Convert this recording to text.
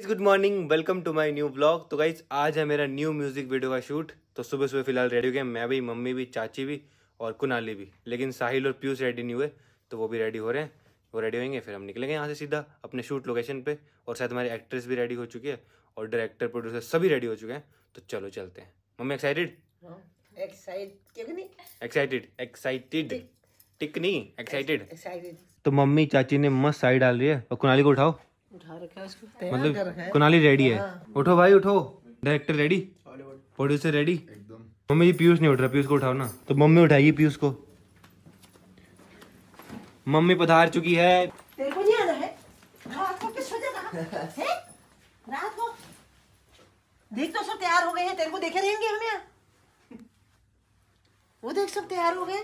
Guys good morning welcome to my new blog तो guys आज है मेरा न्यू म्यूजिक वीडियो का शूट तो सुबह सुबह फिलहाल रेडी हो गया मैं भी मम्मी भी चाची भी और कुनाली भी लेकिन साहिल और पीयूष रेडी नहीं हुए तो वो भी रेडी हो रहे हैं वो रेडी होंगे फिर हम निकलेंगे यहाँ से सीधा अपने शूट लोकेशन पे और शायद हमारी एक्ट्रेस भी रेडी हो चुकी है और डायरेक्टर प्रोड्यूसर सभी रेडी हो चुके हैं तो चलो चलते हैं मम्मी एक्साइटेड एक्साइटेड एक्साइटेड टिक नहीं एक्साइटेड तो मम्मी चाची ने मस्त साड़ी डाल रही है और कुनाली को उठाओ मतलब कुनाली रेडी है हाँ। उठो भाई उठो director ready producer ready mummy ji Piyush नहीं उठ रहा पीयूष को उठाओ ना तो मम्मी उठाइए पीयूष को मम्मी पधार चुकी है तेरे को नहीं आना है रात को किस रात को देख तो सब तैयार हो गए हैं तेरे को देखे रहेंगे हम यहाँ वो देख सब तैयार हो गए